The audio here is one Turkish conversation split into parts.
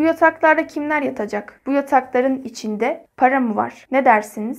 Bu yataklarda kimler yatacak? Bu yatakların içinde para mı var? Ne dersiniz?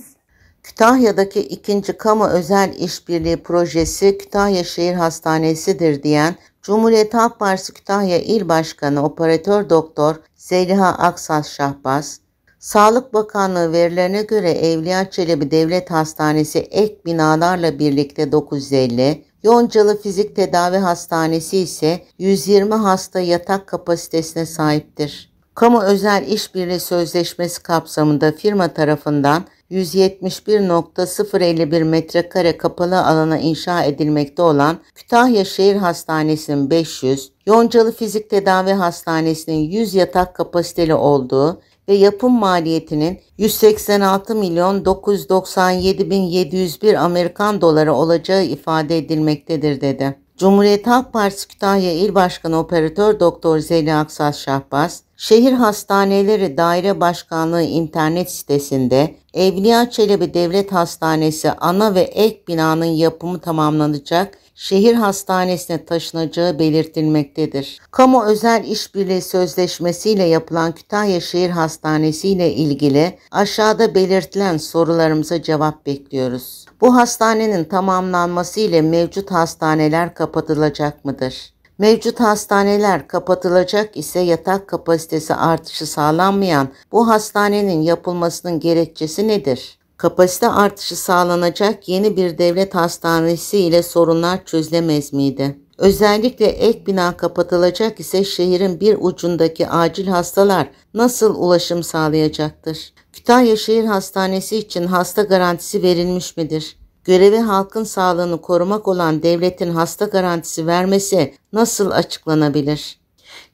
Kütahya'daki ikinci kamu özel işbirliği projesi Kütahya Şehir Hastanesi'dir diyen Cumhuriyet Halk Partisi Kütahya İl Başkanı Operatör Doktor Zeliha Aksas Şahbaz, Sağlık Bakanlığı verilerine göre Evliya Çelebi Devlet Hastanesi ek binalarla birlikte 950, Yoncalı Fizik Tedavi Hastanesi ise 120 hasta yatak kapasitesine sahiptir. Kamu Özel İşbirliği Sözleşmesi kapsamında firma tarafından 171.051 metrekare kapalı alana inşa edilmekte olan Kütahya Şehir Hastanesi'nin 500, Yoncalı Fizik Tedavi Hastanesi'nin 100 yatak kapasiteli olduğu ve yapım maliyetinin 186 milyon 997 bin 701 Amerikan doları olacağı ifade edilmektedir dedi. Cumhuriyet Halk Partisi Kütahya İl Başkanı Operatör Doktor Zeli Aksas Şahbaz, Şehir Hastaneleri Daire Başkanlığı internet sitesinde Evliya Çelebi Devlet Hastanesi ana ve ek binanın yapımı tamamlanacak şehir hastanesine taşınacağı belirtilmektedir. Kamu özel işbirliği sözleşmesiyle yapılan Kütahya Şehir Hastanesi ile ilgili aşağıda belirtilen sorularımıza cevap bekliyoruz. Bu hastanenin tamamlanması ile mevcut hastaneler kapatılacak mıdır? Mevcut hastaneler kapatılacak ise yatak kapasitesi artışı sağlanmayan bu hastanenin yapılmasının gerekçesi nedir? Kapasite artışı sağlanacak yeni bir devlet hastanesi ile sorunlar çözülemez miydi? Özellikle ek bina kapatılacak ise şehrin bir ucundaki acil hastalar nasıl ulaşım sağlayacaktır? Kütahya Şehir Hastanesi için hasta garantisi verilmiş midir? görevi halkın sağlığını korumak olan devletin hasta garantisi vermesi nasıl açıklanabilir?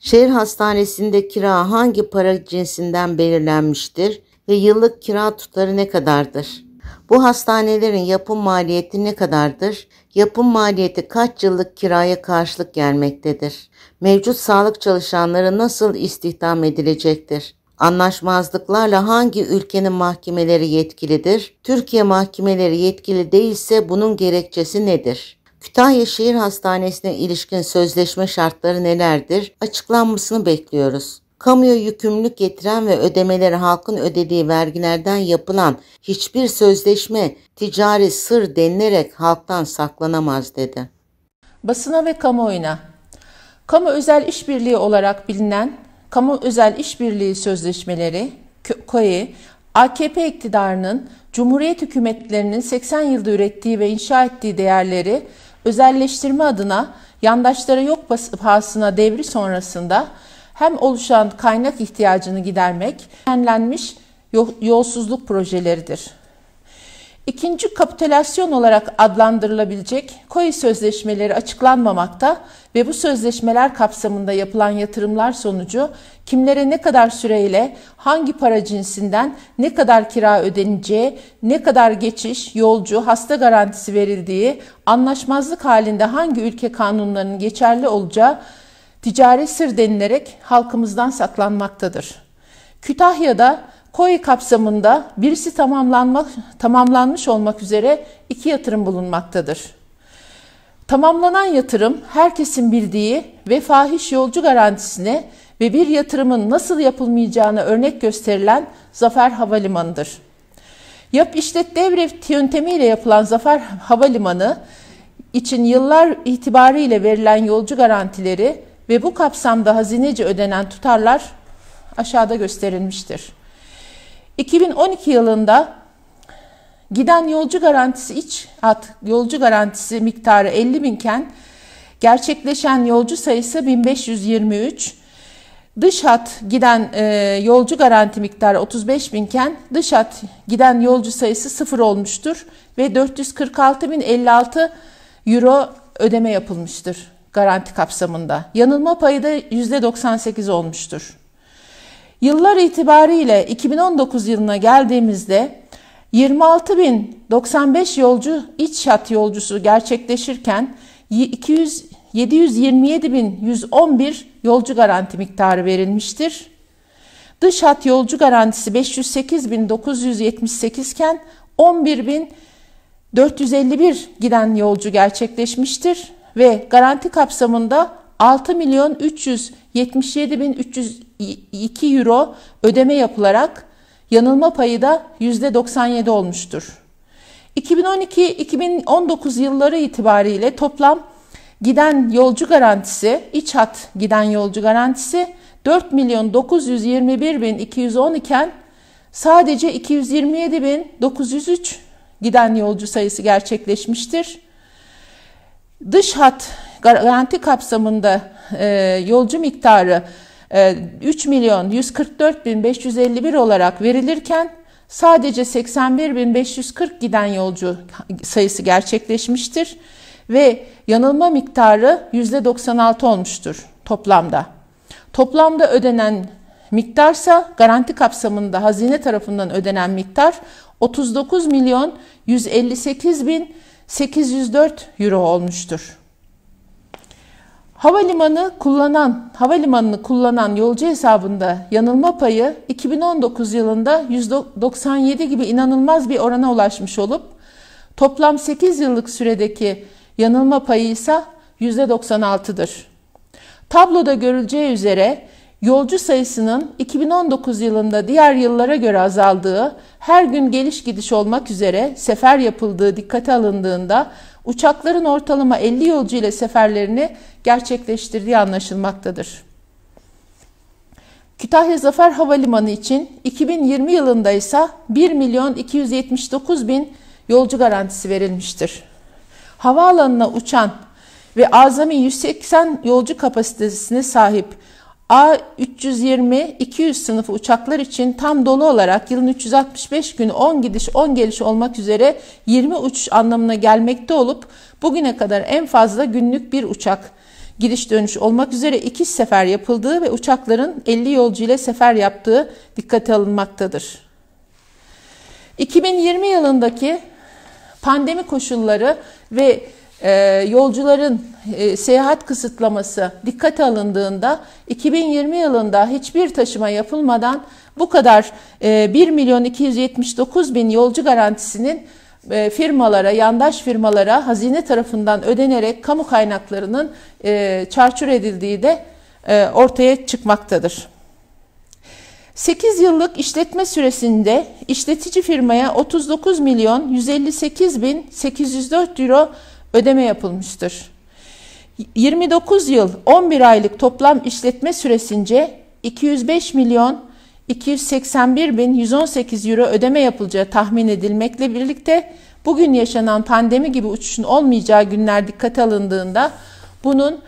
Şehir hastanesinde kira hangi para cinsinden belirlenmiştir ve yıllık kira tutarı ne kadardır? Bu hastanelerin yapım maliyeti ne kadardır? Yapım maliyeti kaç yıllık kiraya karşılık gelmektedir? Mevcut sağlık çalışanları nasıl istihdam edilecektir? Anlaşmazlıklarla hangi ülkenin mahkemeleri yetkilidir? Türkiye mahkemeleri yetkili değilse bunun gerekçesi nedir? Kütahya Şehir Hastanesi'ne ilişkin sözleşme şartları nelerdir? Açıklanmasını bekliyoruz. Kamuya yükümlülük getiren ve ödemeleri halkın ödediği vergilerden yapılan hiçbir sözleşme ticari sır denilerek halktan saklanamaz dedi. Basına ve kamuoyuna Kamu özel işbirliği olarak bilinen kamu özel işbirliği sözleşmeleri, KOE, AKP iktidarının Cumhuriyet hükümetlerinin 80 yılda ürettiği ve inşa ettiği değerleri özelleştirme adına yandaşlara yok pahasına devri sonrasında hem oluşan kaynak ihtiyacını gidermek, enlenmiş yolsuzluk projeleridir. İkinci kapitülasyon olarak adlandırılabilecek COI sözleşmeleri açıklanmamakta ve bu sözleşmeler kapsamında yapılan yatırımlar sonucu kimlere ne kadar süreyle, hangi para cinsinden ne kadar kira ödeneceği, ne kadar geçiş, yolcu, hasta garantisi verildiği, anlaşmazlık halinde hangi ülke kanunlarının geçerli olacağı ticari sır denilerek halkımızdan saklanmaktadır. Kütahya'da COE kapsamında birisi tamamlanma, tamamlanmış olmak üzere iki yatırım bulunmaktadır. Tamamlanan yatırım herkesin bildiği ve fahiş yolcu garantisine ve bir yatırımın nasıl yapılmayacağına örnek gösterilen Zafer Havalimanı'dır. Yap işlet devret yöntemiyle yapılan Zafer Havalimanı için yıllar itibariyle verilen yolcu garantileri ve bu kapsamda hazineci ödenen tutarlar aşağıda gösterilmiştir. 2012 yılında giden yolcu garantisi iç at yolcu garantisi miktarı 50 binken gerçekleşen yolcu sayısı 1523, dış hat giden e, yolcu garanti miktarı 35 binken dış hat giden yolcu sayısı sıfır olmuştur ve 446.056 euro ödeme yapılmıştır garanti kapsamında. Yanılma payı da %98 olmuştur. Yıllar itibariyle 2019 yılına geldiğimizde 26.095 yolcu iç hat yolcusu gerçekleşirken 200 727.111 yolcu garanti miktarı verilmiştir. Dış hat yolcu garantisi 508.978 iken 11.451 giden yolcu gerçekleşmiştir ve garanti kapsamında 6 milyon 300 77.302 euro ödeme yapılarak yanılma payı da %97 olmuştur. 2012-2019 yılları itibariyle toplam giden yolcu garantisi, iç hat giden yolcu garantisi 4 milyon 921 bin 210 iken sadece 227 bin 903 giden yolcu sayısı gerçekleşmiştir. Dış hat garanti kapsamında e, yolcu miktarı e, 3 milyon 144 bin 551 olarak verilirken sadece 81.540 giden yolcu sayısı gerçekleşmiştir ve yanılma miktarı %96 olmuştur toplamda. Toplamda ödenen miktarsa garanti kapsamında hazine tarafından ödenen miktar 39 milyon 158 bin 804 euro olmuştur. Havalimanı kullanan, havalimanını kullanan yolcu hesabında yanılma payı 2019 yılında 197 gibi inanılmaz bir orana ulaşmış olup toplam 8 yıllık süredeki yanılma payı ise %96'dır. Tabloda görüleceği üzere yolcu sayısının 2019 yılında diğer yıllara göre azaldığı, her gün geliş gidiş olmak üzere sefer yapıldığı dikkate alındığında uçakların ortalama 50 yolcu ile seferlerini gerçekleştirdiği anlaşılmaktadır. Kütahya Zafer Havalimanı için 2020 yılında ise 1 milyon 279 bin yolcu garantisi verilmiştir. Havaalanına uçan ve azami 180 yolcu kapasitesine sahip A320-200 sınıfı uçaklar için tam dolu olarak yılın 365 günü 10 gidiş 10 geliş olmak üzere 20 uçuş anlamına gelmekte olup bugüne kadar en fazla günlük bir uçak gidiş dönüş olmak üzere iki sefer yapıldığı ve uçakların 50 yolcu ile sefer yaptığı dikkate alınmaktadır. 2020 yılındaki pandemi koşulları ve e, yolcuların e, seyahat kısıtlaması dikkate alındığında 2020 yılında hiçbir taşıma yapılmadan bu kadar e, 1 milyon 279 bin yolcu garantisinin e, firmalara, yandaş firmalara hazine tarafından ödenerek kamu kaynaklarının e, çarçur edildiği de e, ortaya çıkmaktadır. 8 yıllık işletme süresinde işletici firmaya 39 milyon 158 bin 804 euro ödeme yapılmıştır. 29 yıl 11 aylık toplam işletme süresince 205 milyon 281 bin 118 euro ödeme yapılacağı tahmin edilmekle birlikte bugün yaşanan pandemi gibi uçuşun olmayacağı günler dikkate alındığında bunun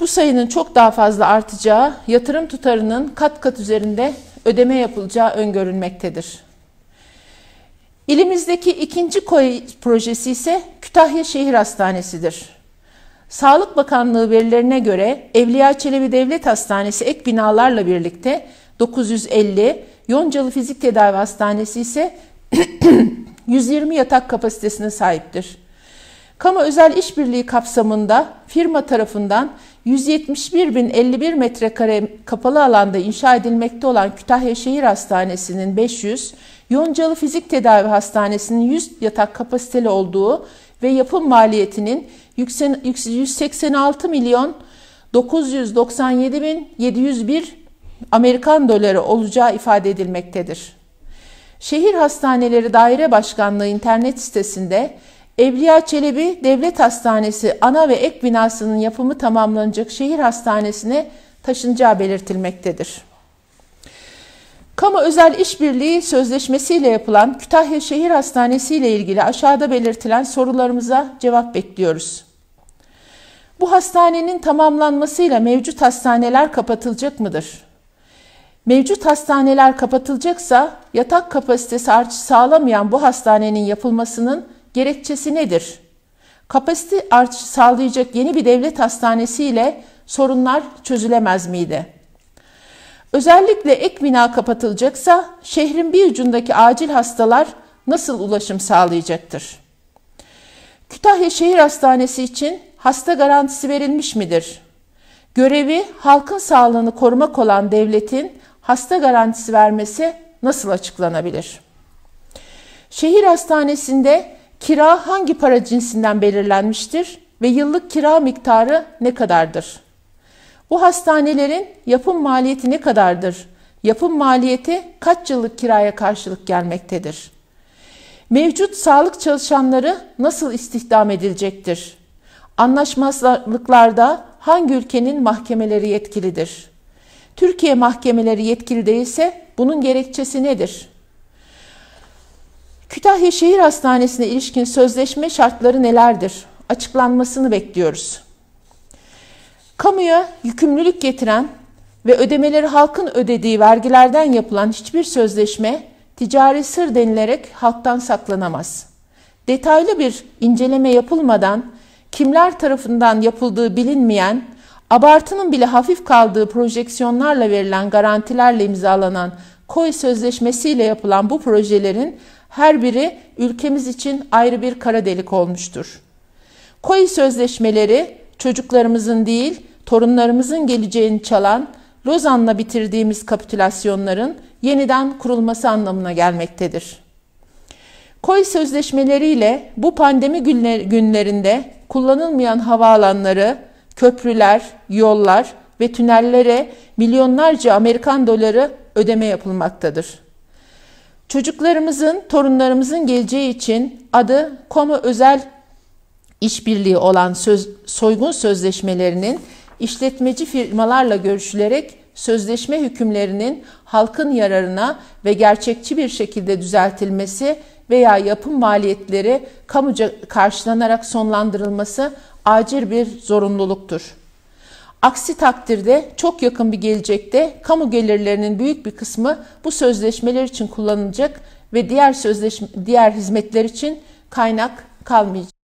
bu sayının çok daha fazla artacağı, yatırım tutarının kat kat üzerinde ödeme yapılacağı öngörülmektedir. İlimizdeki ikinci projesi ise Kütahya Şehir Hastanesi'dir. Sağlık Bakanlığı verilerine göre Evliya Çelebi Devlet Hastanesi ek binalarla birlikte 950, Yoncalı Fizik Tedavi Hastanesi ise 120 yatak kapasitesine sahiptir. Kamu Özel İşbirliği kapsamında firma tarafından 171.051 metrekare kapalı alanda inşa edilmekte olan Kütahya Şehir Hastanesi'nin 500, Yoncalı Fizik Tedavi Hastanesi'nin 100 yatak kapasiteli olduğu ve yapım maliyetinin 186 milyon 997.701 Amerikan doları olacağı ifade edilmektedir. Şehir Hastaneleri Daire Başkanlığı internet sitesinde Evliya Çelebi Devlet Hastanesi ana ve ek binasının yapımı tamamlanacak şehir hastanesine taşınacağı belirtilmektedir. Kamu özel işbirliği sözleşmesiyle yapılan Kütahya Şehir Hastanesi ile ilgili aşağıda belirtilen sorularımıza cevap bekliyoruz. Bu hastanenin tamamlanmasıyla mevcut hastaneler kapatılacak mıdır? Mevcut hastaneler kapatılacaksa yatak kapasitesi artış sağlamayan bu hastanenin yapılmasının Gerekçesi nedir? Kapasite artış sağlayacak yeni bir devlet hastanesiyle sorunlar çözülemez miydi? Özellikle ek bina kapatılacaksa şehrin bir ucundaki acil hastalar nasıl ulaşım sağlayacaktır? Kütahya Şehir Hastanesi için hasta garantisi verilmiş midir? Görevi halkın sağlığını korumak olan devletin hasta garantisi vermesi nasıl açıklanabilir? Şehir hastanesinde Kira hangi para cinsinden belirlenmiştir ve yıllık kira miktarı ne kadardır? Bu hastanelerin yapım maliyeti ne kadardır? Yapım maliyeti kaç yıllık kiraya karşılık gelmektedir? Mevcut sağlık çalışanları nasıl istihdam edilecektir? Anlaşmazlıklarda hangi ülkenin mahkemeleri yetkilidir? Türkiye mahkemeleri yetkili değilse bunun gerekçesi nedir? Kütahya Şehir Hastanesi'ne ilişkin sözleşme şartları nelerdir? Açıklanmasını bekliyoruz. Kamuya yükümlülük getiren ve ödemeleri halkın ödediği vergilerden yapılan hiçbir sözleşme ticari sır denilerek halktan saklanamaz. Detaylı bir inceleme yapılmadan kimler tarafından yapıldığı bilinmeyen, abartının bile hafif kaldığı projeksiyonlarla verilen garantilerle imzalanan koy sözleşmesiyle yapılan bu projelerin her biri ülkemiz için ayrı bir kara delik olmuştur. Koyi sözleşmeleri çocuklarımızın değil, torunlarımızın geleceğini çalan Lozan'la bitirdiğimiz kapitülasyonların yeniden kurulması anlamına gelmektedir. Koy sözleşmeleriyle bu pandemi günlerinde kullanılmayan havaalanları, köprüler, yollar ve tünellere milyonlarca Amerikan doları ödeme yapılmaktadır. Çocuklarımızın, torunlarımızın geleceği için adı Komu Özel İşbirliği olan söz, soygun sözleşmelerinin işletmeci firmalarla görüşülerek sözleşme hükümlerinin halkın yararına ve gerçekçi bir şekilde düzeltilmesi veya yapım maliyetleri kamuca karşılanarak sonlandırılması acil bir zorunluluktur. Aksi takdirde çok yakın bir gelecekte kamu gelirlerinin büyük bir kısmı bu sözleşmeler için kullanılacak ve diğer sözleşme diğer hizmetler için kaynak kalmayacak.